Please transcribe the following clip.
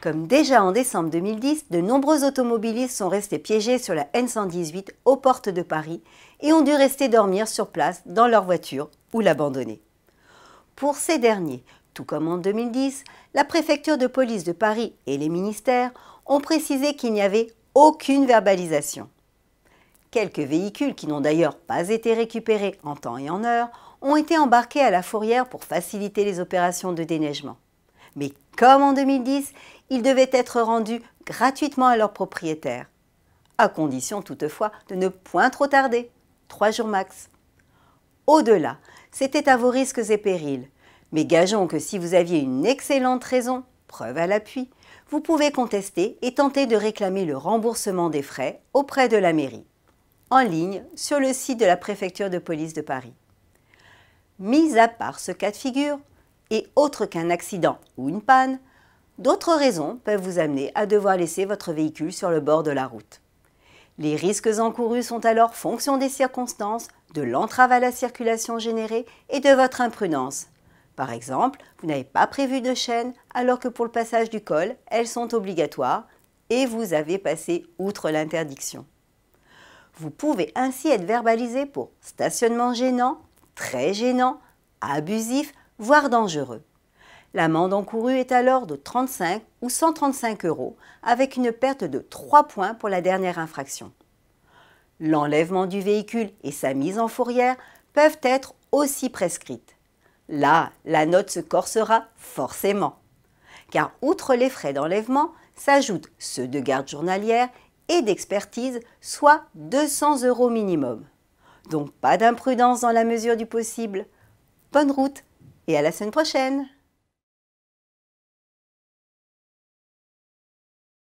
Comme déjà en décembre 2010, de nombreux automobilistes sont restés piégés sur la N118 aux portes de Paris et ont dû rester dormir sur place dans leur voiture ou l'abandonner. Pour ces derniers, tout comme en 2010, la préfecture de police de Paris et les ministères ont précisé qu'il n'y avait aucune verbalisation. Quelques véhicules qui n'ont d'ailleurs pas été récupérés en temps et en heure ont été embarqués à la fourrière pour faciliter les opérations de déneigement. Mais comme en 2010, ils devaient être rendus gratuitement à leurs propriétaire, à condition toutefois de ne point trop tarder, trois jours max. Au-delà, c'était à vos risques et périls, mais gageons que si vous aviez une excellente raison, preuve à l'appui, vous pouvez contester et tenter de réclamer le remboursement des frais auprès de la mairie, en ligne sur le site de la préfecture de police de Paris. Mis à part ce cas de figure, et autre qu'un accident ou une panne, d'autres raisons peuvent vous amener à devoir laisser votre véhicule sur le bord de la route. Les risques encourus sont alors fonction des circonstances, de l'entrave à la circulation générée et de votre imprudence. Par exemple, vous n'avez pas prévu de chaîne alors que pour le passage du col, elles sont obligatoires et vous avez passé outre l'interdiction. Vous pouvez ainsi être verbalisé pour stationnement gênant, très gênant, abusif, voire dangereux. L'amende encourue est alors de 35 ou 135 euros, avec une perte de 3 points pour la dernière infraction. L'enlèvement du véhicule et sa mise en fourrière peuvent être aussi prescrites. Là, la note se corsera forcément. Car outre les frais d'enlèvement, s'ajoutent ceux de garde journalière et d'expertise, soit 200 euros minimum. Donc pas d'imprudence dans la mesure du possible. Bonne route et à la semaine prochaine